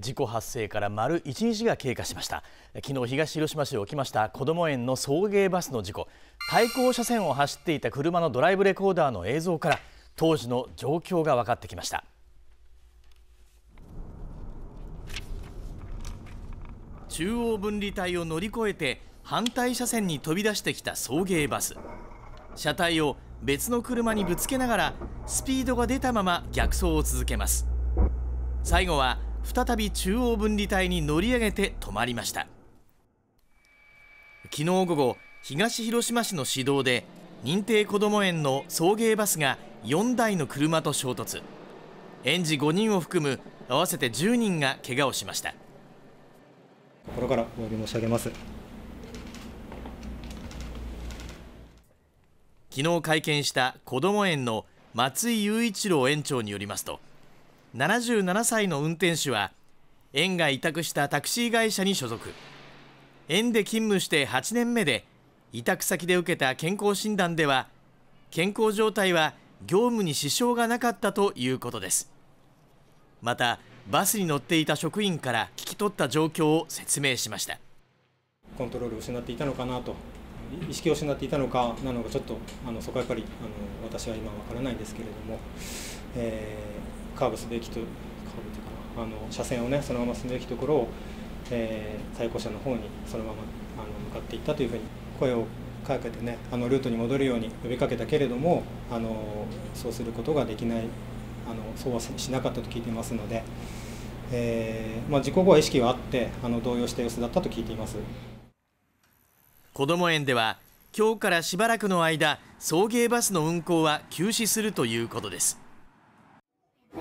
事故発生から丸1日が経過しました昨日東広島市で起きましたこども園の送迎バスの事故対向車線を走っていた車のドライブレコーダーの映像から当時の状況が分かってきました中央分離帯を乗り越えて反対車線に飛び出してきた送迎バス車体を別の車にぶつけながらスピードが出たまま逆走を続けます最後は再び中央分離帯に乗り上げて止まりました昨日午後東広島市の市道で認定こども園の送迎バスが4台の車と衝突園児5人を含む合わせて10人が怪我をしました心からお詫び申し上げます昨日会見したこども園の松井雄一郎園長によりますと77歳の運転手は園が委託したタクシー会社に所属園で勤務して8年目で委託先で受けた健康診断では健康状態は業務に支障がなかったということですまたバスに乗っていた職員から聞き取った状況を説明しましたコントロールを失っていたのかなと意識を失っていたのかなのかちょっとあのそこはやっぱりあの私は今わからないんですけれども、えーカーブすべきとカーブというかあの車線をねそのまますべきところを、えー、対向車の方にそのままあの向かっていったというふうに声をかけてねあのルートに戻るように呼びかけたけれどもあのそうすることができないあのそうはしなかったと聞いていますので、えーまあ、事故後は意識はあってあの動揺した様子だったと聞いていますこども園では今日からしばらくの間送迎バスの運行は休止するということです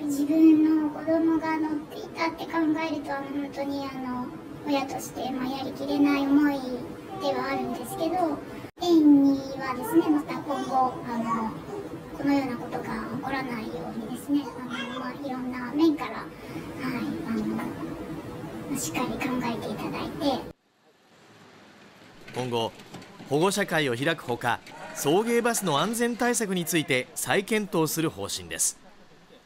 自分の子供が乗っていたって考えると本当にあの親として、まあ、やりきれない思いではあるんですけど園にはですねまた今後あのこのようなことが起こらないようにですねあの、まあ、いろんな面から、はい、あのしっかり考えていただいて今後保護者会を開くほか送迎バスの安全対策について再検討する方針です。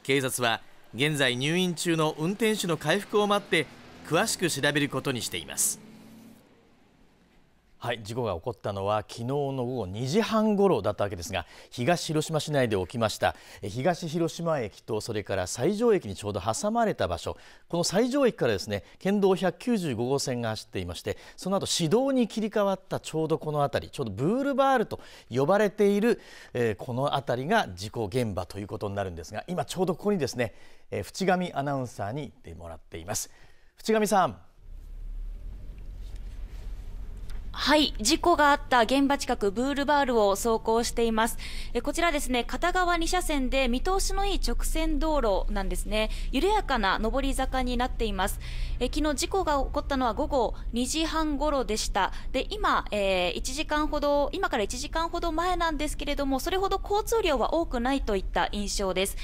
警察は現在入院中の運転手の回復を待って詳しく調べることにしていますはい、事故が起こったのは昨日の午後2時半ごろだったわけですが東広島市内で起きました東広島駅とそれから西条駅にちょうど挟まれた場所この西条駅からですね県道195号線が走っていましてその後市道に切り替わったちょうどこの辺りちょうどブールバールと呼ばれている、えー、この辺りが事故現場ということになるんですが今ちょうどここにですね、えー、淵上アナウンサーに行ってもらっています淵上さんはい、事故があった現場近くブールバールを走行しています。えこちらですね、片側2車線で見通しのいい直線道路なんですね。緩やかな上り坂になっています。え昨日事故が起こったのは午後2時半頃でした。で、今、えー、1時間ほど、今から1時間ほど前なんですけれども、それほど交通量は多くないといった印象です。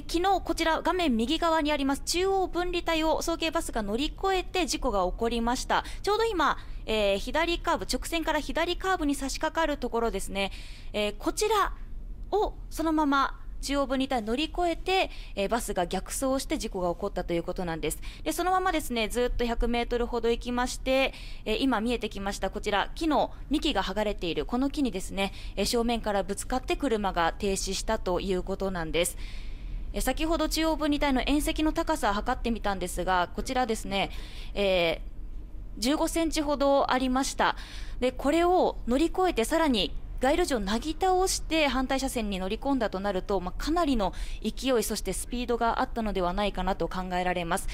で昨日こちら画面右側にあります中央分離帯を送迎バスが乗り越えて事故が起こりましたちょうど今、えー、左カーブ直線から左カーブに差し掛かるところですね、えー、こちらをそのまま中央分離帯乗り越えて、えー、バスが逆走して事故が起こったということなんです。で、そのままですね、ずっと100メートルほど行きまして、えー、今見えてきました、こちら、木の幹が剥がれている、この木にですね、えー、正面からぶつかって車が停止したということなんです。先ほど中央分離帯の縁石の高さを測ってみたんですが、こちらですね、えー、15センチほどありました。で、これを乗り越えてさらに街路樹をなぎ倒して反対車線に乗り込んだとなると、まあ、かなりの勢い、そしてスピードがあったのではないかなと考えられます。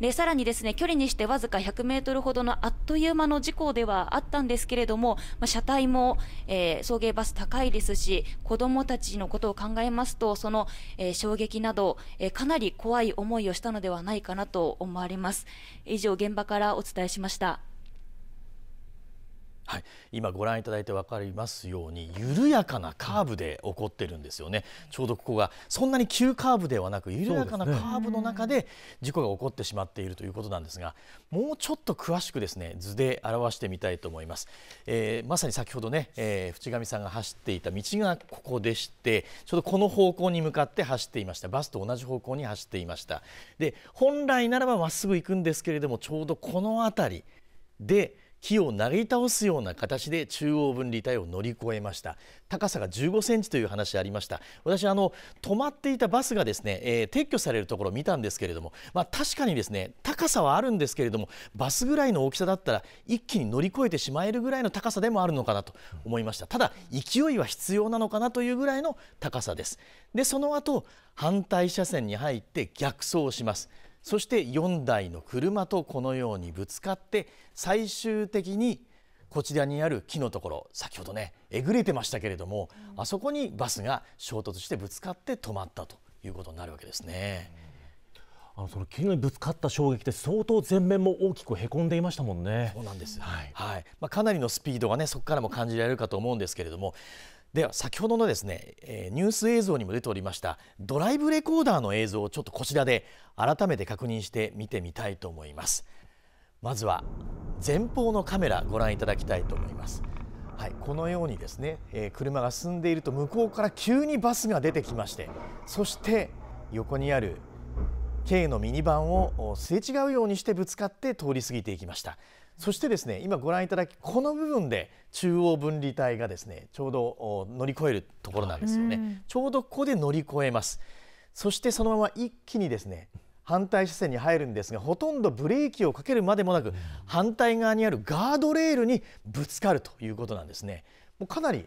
でさらにですね距離にしてわずか100メートルほどのあっという間の事故ではあったんですけれども、まあ、車体も、えー、送迎バス高いですし子どもたちのことを考えますとその、えー、衝撃など、えー、かなり怖い思いをしたのではないかなと思われます以上現場からお伝えしました。はい、今ご覧いただいて分かりますように緩やかなカーブで起こってるんですよね、ちょうどここがそんなに急カーブではなく緩やかなカーブの中で事故が起こってしまっているということなんですがもうちょっと詳しくですね図で表してみたいと思います、えー、まさに先ほどね、えー、淵上さんが走っていた道がここでしてちょうどこの方向に向かって走っていましたバスと同じ方向に走っていましたで本来ならばまっすぐ行くんですけれどもちょうどこの辺りで木をなぎ倒すような形で中央分離帯を乗り越えました高さが15センチという話ありました私あの止まっていたバスがですね、えー、撤去されるところを見たんですけれどもまあ、確かにですね高さはあるんですけれどもバスぐらいの大きさだったら一気に乗り越えてしまえるぐらいの高さでもあるのかなと思いましたただ勢いは必要なのかなというぐらいの高さですでその後反対車線に入って逆走しますそして4台の車とこのようにぶつかって最終的にこちらにある木のところ先ほどねえぐれてましたけれども、あそこにバスが衝突してぶつかって止まったということになるわけですね。あのその木にぶつかった衝撃で相当前面も大きくへこんでいましたもんね。そうなんです、はいはいまあ、かなりのスピードが、ね、そこからも感じられるかと思うんですけれどもでは先ほどのですね、えニュース映像にも出ておりましたドライブレコーダーの映像をちょっとこちらで改めて確認して見てみたいと思いますまずは前方のカメラご覧いただきたいと思いますはい、このようにですね、えー、車が進んでいると向こうから急にバスが出てきましてそして横にある K のミニバンをすれ違うようにしてぶつかって通り過ぎていきましたそしてですね今ご覧いただきこの部分で中央分離帯がですねちょうど乗り越えるところなんですよねちょうどここで乗り越えますそしてそのまま一気にですね反対車線に入るんですがほとんどブレーキをかけるまでもなく反対側にあるガードレールにぶつかるということなんですねもうかなり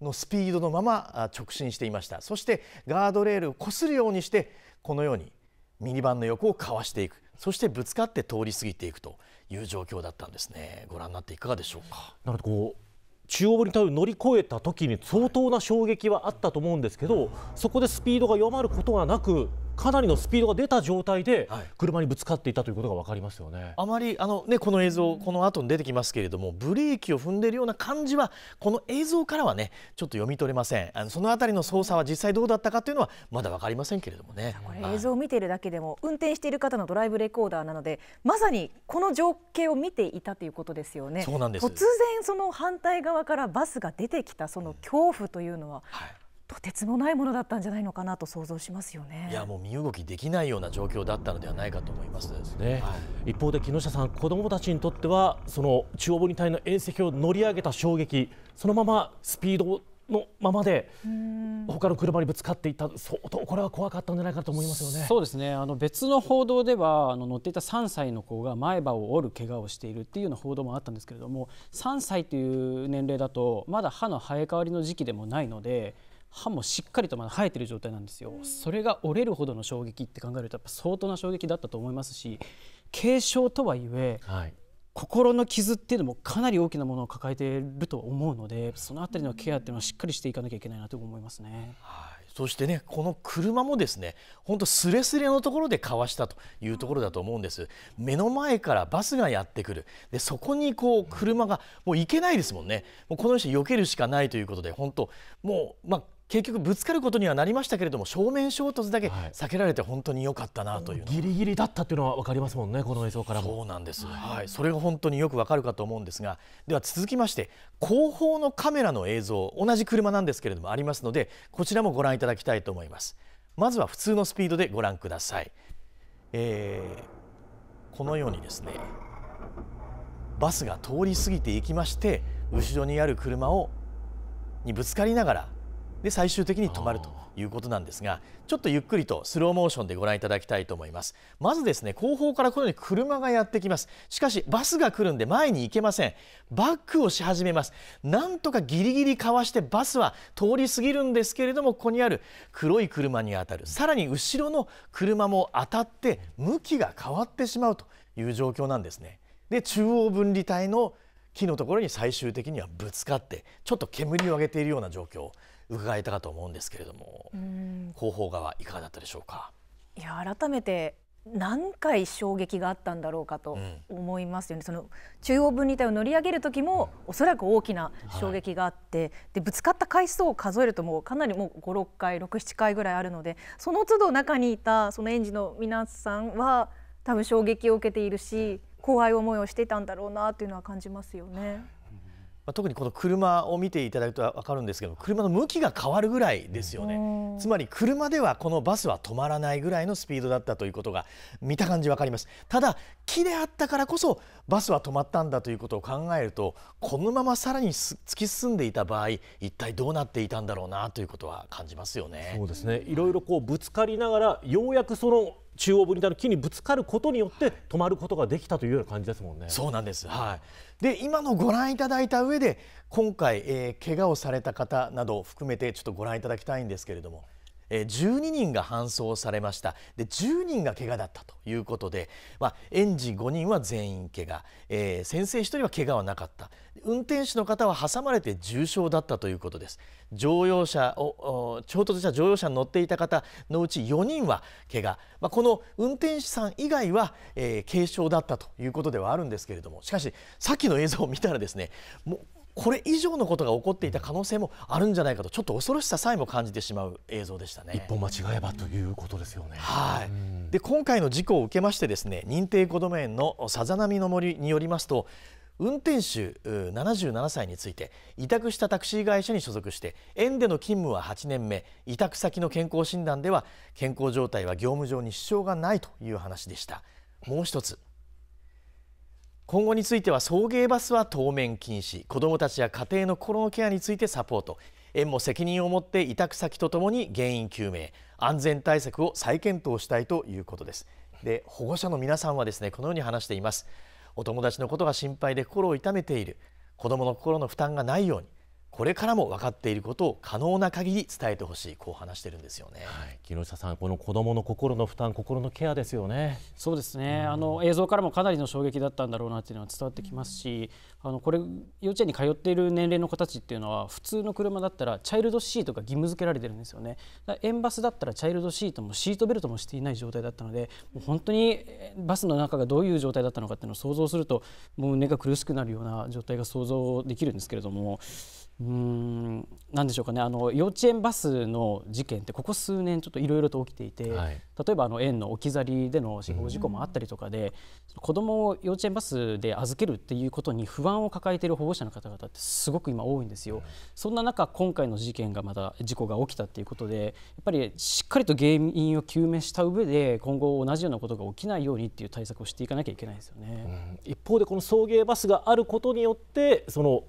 のスピードのまま直進していましたそしてガードレールを擦るようにしてこのようにミニバンの横をかわしていくそしてぶつかって通り過ぎていくという状況だったんですねご覧になっていかがでしょうかなるほど中央分離帯を乗り越えた時に相当な衝撃はあったと思うんですけど、そこでスピードが弱まることがなくかなりのスピードが出た状態で車にぶつかっていたということが分かりますよね、はい、あまりあの、ね、この映像、この後に出てきますけれどもブレーキを踏んでいるような感じはこの映像からは、ね、ちょっと読み取れませんあのそのあたりの操作は実際どうだったかというのはまだ分かりませんけれどもねこれ映像を見ているだけでも、はい、運転している方のドライブレコーダーなのでまさにこの情景を見ていたということですよね。そうなんです突然その反対側からバスが出てきたその恐怖というのは、うんはいとてつもないものだったんじゃないのかなと想像しますよねいやもう身動きできないような状況だったのではないかと思いますね、はい、一方で木下さん子どもたちにとってはその中央分離帯の縁石を乗り上げた衝撃そのままスピードのままで他の車にぶつかっていった相当これは怖かったんじゃないかと思いますよねそうですねあの別の報道ではあの乗っていた3歳の子が前歯を折る怪我をしているっていうような報道もあったんですけれども3歳という年齢だとまだ歯の生え変わりの時期でもないので歯もしっかりとまだ生えてる状態なんですよ、それが折れるほどの衝撃って考えるとやっぱ相当な衝撃だったと思いますし軽傷とはいえ、はい、心の傷っていうのもかなり大きなものを抱えていると思うのでそのあたりのケアっていうのはしっかりしていかなきゃいけないなと思いますね。はいそしてね、この車もですね、本当すれすれのところでかわしたというところだと思うんです。目の前からバスがやってくる。で、そこにこう車がもう行けないですもんね。もうこの人避けるしかないということで、本当もうまあ、結局ぶつかることにはなりましたけれども正面衝突だけ避けられて本当に良かったなという、はい、ギリギリだったというのは分かりますもんねこの映像からそうなんです、はい、それが本当によくわかるかと思うんですがでは続きまして後方のカメラの映像同じ車なんですけれどもありますのでこちらもご覧いただきたいと思いますまずは普通のスピードでご覧ください、えー、このようにですねバスが通り過ぎていきまして後ろにある車をにぶつかりながらで最終的に止まるということなんですがちょっとゆっくりとスローモーションでご覧いただきたいと思いますまずですね後方からこのように車がやってきますしかしバスが来るんで前に行けませんバックをし始めますなんとかギリギリかわしてバスは通り過ぎるんですけれどもここにある黒い車に当たるさらに後ろの車も当たって向きが変わってしまうという状況なんですねで中央分離帯の木のところに最終的にはぶつかってちょっと煙を上げているような状況伺えたかと思うんですけれども広報側いかがだったでしょうかいや改めて何回衝撃があったんだろうかと思いますよね、うん、その中央分離帯を乗り上げる時も、おそらく大きな衝撃があって、はい、でぶつかった回数を数えるともうかなりもう56回67回ぐらいあるのでその都度中にいたその園児の皆さんは多分衝撃を受けているし、うん、怖い思いをしていたんだろうなというのは感じますよね。はいまあ、特にこの車を見ていただくと分かるんですけど車の向きが変わるぐらいですよねつまり車ではこのバスは止まらないぐらいのスピードだったということが見た感じ分かりますただ木であったからこそバスは止まったんだということを考えるとこのままさらに突き進んでいた場合一体どうなっていたんだろうなということは感じますよねそうですねいろいろこうぶつかりながらようやくその中央分離帯の木にぶつかることによって止まることができたというような感じですもんね。そうなんです、はい、で今のご覧いただいた上で今回、えー、怪我をされた方などを含めてちょっとご覧いただきたいんですけれども。12人が搬送されましたで10人が怪我だったということで、まあ、園児5人は全員怪我、えー、先生1人は怪我はなかった運転手の方は挟まれて重傷だったということです乗用車を衝突した乗用車に乗っていた方のうち4人は怪我、まあ、この運転手さん以外は、えー、軽傷だったということではあるんですけれどもしかしさっきの映像を見たらですねもうこれ以上のことが起こっていた可能性もあるんじゃないかとちょっと恐ろしささえも感じてしまう映像でしたね一歩間違えばということですよね。はい、で今回の事故を受けましてですね認定こども園のさざ波の森によりますと運転手77歳について委託したタクシー会社に所属して園での勤務は8年目委託先の健康診断では健康状態は業務上に支障がないという話でしたもう一つ今後については送迎バスは当面禁止子どもたちや家庭の心のケアについてサポート園も責任を持って委託先とともに原因究明安全対策を再検討したいということですで保護者の皆さんはですねこのように話していますお友達のことが心配で心を痛めている子どもの心の負担がないようにこれからも分かっていることを可能な限り伝えてほしいこう話してるんですよね、はい、木下さんこの子どもの心の負担心のケアですよねそうですね、うん、あの映像からもかなりの衝撃だったんだろうなっていうのは伝わってきますしあのこれ幼稚園に通っている年齢の子たちっていうのは普通の車だったらチャイルドシートが義務付けられてるんですよね園バスだったらチャイルドシートもシートベルトもしていない状態だったのでもう本当にバスの中がどういう状態だったのかっていうのを想像するともう胸が苦しくなるような状態が想像できるんですけれどもうんでしょうかねあの幼稚園バスの事件ってここ数年ちょっといろいろと起きていて、はい、例えばあの園の置き去りでの死亡事故もあったりとかで、うん、子どもを幼稚園バスで預けるっていうことに不安を抱えている保護者の方々ってすごく今多いんですよ、うん、そんな中今回の事件がまた事故が起きたっていうことでやっぱりしっかりと原因を究明した上で今後同じようなことが起きないようにっていう対策をしていかなきゃいけないですよね、うん、一方でこの送迎バスがあることによってその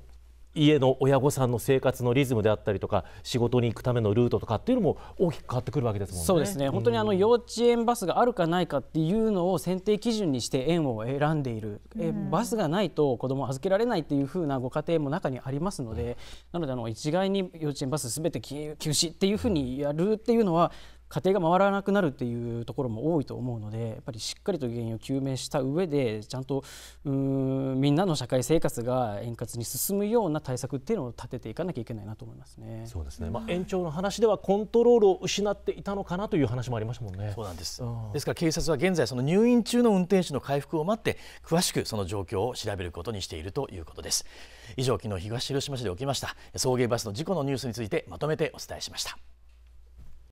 家の親御さんの生活のリズムであったりとか仕事に行くためのルートとかっていうのも大きく変わってくるわけですもんね。そうですね本当にあの幼稚園バスがあるかないかっていうのを選定基準にして園を選んでいる、うん、えバスがないと子ども預けられないっていうふうなご家庭も中にありますので、うん、なのであの一概に幼稚園バスすべて休止っていうふうにやるっていうのは家庭が回らなくなるっていうところも多いと思うのでやっぱりしっかりと原因を究明した上でちゃんとうんみんなの社会生活が円滑に進むような対策っていうのを立てていかなきゃいけないなと思いますね。そうですね。まあ延長の話ではコントロールを失っていたのかなという話もありましたもんね。そうなんです。ですから警察は現在その入院中の運転手の回復を待って詳しくその状況を調べることにしているということです。以上昨日東広島市で起きました送迎バスの事故のニュースについてまとめてお伝えしました。